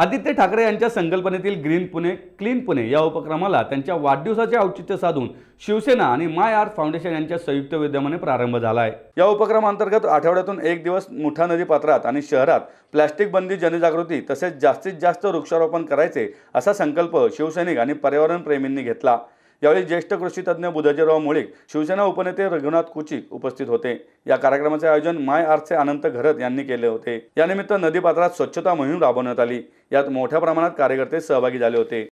आदित्य ठाकरे यांच्या संकल्पनेतील green Pune clean Pune या उपक्रमाला त्यांच्या वाढदिवसाचे औचित्य साधून शिवसेना आणि माय आर्ट फाउंडेशन यांच्या संयुक्त विद्यमाने प्रारंभ झाला आहे या उपक्रमांतर्गत आठवड्यातून एक दिवस मुठा नदी पात्रात आणि शहरात प्लॅस्टिक बंदी जनजागृती तसेच जास्तीत जास्त वृक्षारोपण करायचे असा संकल्प शिवसैनिक आणि पर्यावरणप्रेमींनी घेतला यावेळी ज्येष्ठ कृषी तज्ज्ञ बुधाजीराव मुळीक शिवसेना उपनेते रघुनाथ कुचिक उपस्थित होते या कार्यक्रमाचे आयोजन माय आर्टचे अनंत घरत यांनी केले होते यानिमित्त नदीपात्रात स्वच्छता मोहीम राबवण्यात आली यात मोठ्या प्रमाणात कार्यकर्ते सहभागी झाले होते